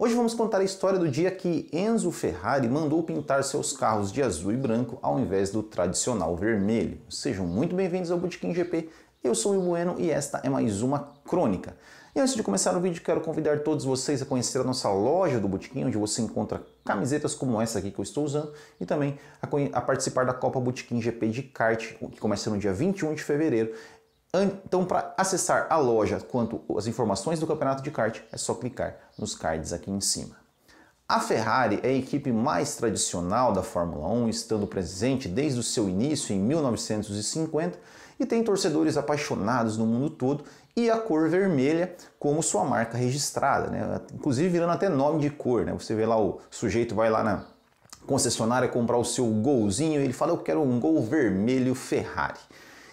Hoje vamos contar a história do dia que Enzo Ferrari mandou pintar seus carros de azul e branco ao invés do tradicional vermelho. Sejam muito bem-vindos ao Botequim GP, eu sou o Bueno e esta é mais uma crônica. E antes de começar o vídeo, quero convidar todos vocês a conhecer a nossa loja do Botequim, onde você encontra camisetas como essa aqui que eu estou usando e também a, a participar da Copa Botequim GP de kart, que começa no dia 21 de fevereiro. Então, para acessar a loja quanto as informações do campeonato de kart, é só clicar nos cards aqui em cima. A Ferrari é a equipe mais tradicional da Fórmula 1, estando presente desde o seu início em 1950 e tem torcedores apaixonados no mundo todo e a cor vermelha como sua marca registrada, né? inclusive virando até nome de cor. Né? Você vê lá o sujeito vai lá na concessionária comprar o seu golzinho e ele fala: Eu quero um gol vermelho Ferrari.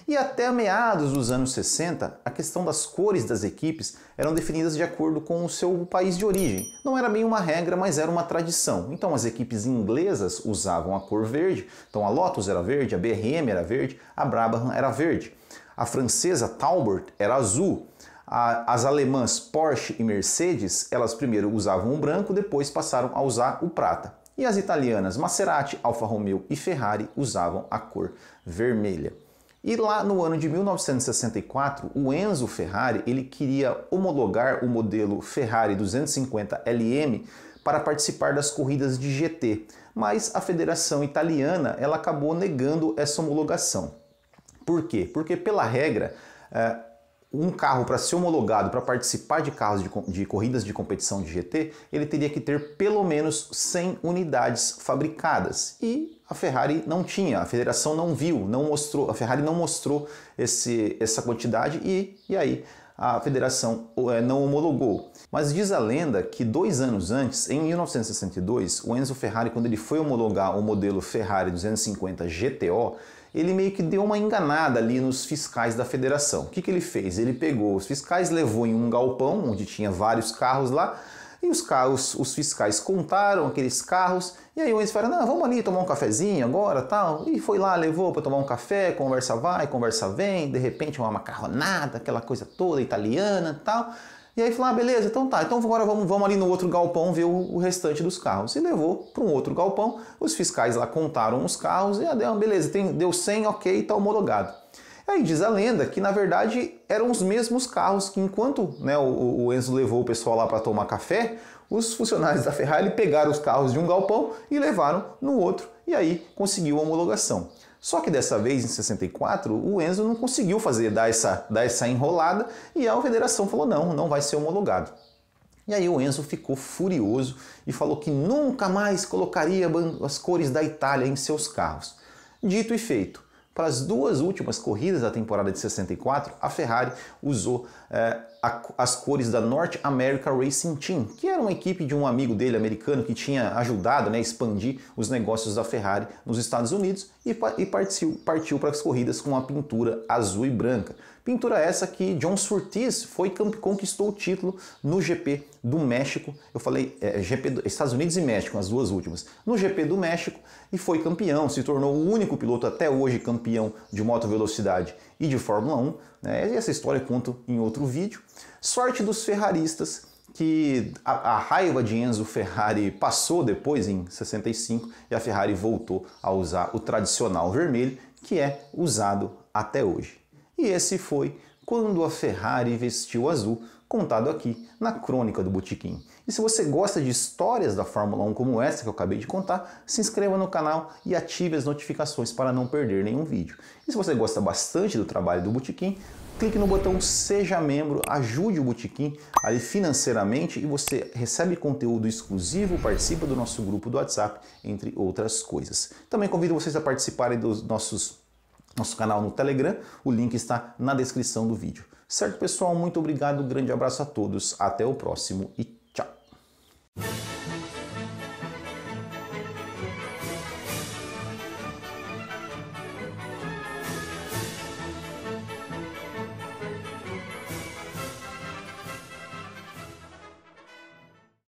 E até meados dos anos 60, a questão das cores das equipes eram definidas de acordo com o seu país de origem. Não era bem uma regra, mas era uma tradição. Então as equipes inglesas usavam a cor verde, então a Lotus era verde, a BRM era verde, a Brabham era verde. A francesa Talbot era azul. A, as alemãs Porsche e Mercedes, elas primeiro usavam o branco, depois passaram a usar o prata. E as italianas Maserati, Alfa Romeo e Ferrari usavam a cor vermelha. E lá no ano de 1964, o Enzo Ferrari ele queria homologar o modelo Ferrari 250 LM para participar das corridas de GT, mas a Federação Italiana ela acabou negando essa homologação. Por quê? Porque pela regra, eh, um carro para ser homologado para participar de carros de, de, corridas de competição de GT, ele teria que ter pelo menos 100 unidades fabricadas. E a Ferrari não tinha, a federação não viu, não mostrou, a Ferrari não mostrou esse, essa quantidade e, e aí a federação eh, não homologou. Mas diz a lenda que dois anos antes, em 1962, o Enzo Ferrari, quando ele foi homologar o modelo Ferrari 250 GTO, ele meio que deu uma enganada ali nos fiscais da federação. O que, que ele fez? Ele pegou os fiscais, levou em um galpão onde tinha vários carros lá e os, carros, os fiscais contaram aqueles carros, e aí o Enzo falaram, não, vamos ali tomar um cafezinho agora, tal. E foi lá, levou para tomar um café, conversa vai, conversa vem, de repente uma macarronada, aquela coisa toda italiana, tal. E aí falou, ah, beleza, então tá, então agora vamos, vamos ali no outro galpão ver o, o restante dos carros. E levou para um outro galpão, os fiscais lá contaram os carros e ah, ah beleza, tem, deu 100, ok, tá homologado. Aí diz a lenda que na verdade eram os mesmos carros que enquanto né, o, o Enzo levou o pessoal lá para tomar café, os funcionários da Ferrari pegaram os carros de um galpão e levaram no outro e aí conseguiu a homologação. Só que dessa vez, em 64, o Enzo não conseguiu fazer dar essa, dar essa enrolada e a federação falou não, não vai ser homologado. E aí o Enzo ficou furioso e falou que nunca mais colocaria as cores da Itália em seus carros. Dito e feito, para as duas últimas corridas da temporada de 64, a Ferrari usou é, a, as cores da North America Racing Team, que era uma equipe de um amigo dele americano que tinha ajudado né, a expandir os negócios da Ferrari nos Estados Unidos e, e partiu, partiu para as corridas com a pintura azul e branca. Pintura essa que John Surtees foi conquistou o título no GP do México. Eu falei é, é GP do, Estados Unidos e México, as duas últimas. No GP do México e foi campeão, se tornou o único piloto até hoje campeão de moto velocidade e de Fórmula 1. Né? E essa história eu conto em outro vídeo. Sorte dos ferraristas que a, a, raiva de Enzo Ferrari passou depois em 65 e a Ferrari voltou a usar o tradicional vermelho que é usado até hoje. E esse foi quando a Ferrari vestiu azul, contado aqui na crônica do Botequim. E se você gosta de histórias da Fórmula 1 como essa que eu acabei de contar, se inscreva no canal e ative as notificações para não perder nenhum vídeo. E se você gosta bastante do trabalho do Botequim, clique no botão Seja Membro, ajude o Botequim ali financeiramente e você recebe conteúdo exclusivo, participa do nosso grupo do WhatsApp, entre outras coisas. Também convido vocês a participarem dos nossos nosso canal no Telegram. O link está na descrição do vídeo. Certo, pessoal? Muito obrigado, grande abraço a todos, até o próximo e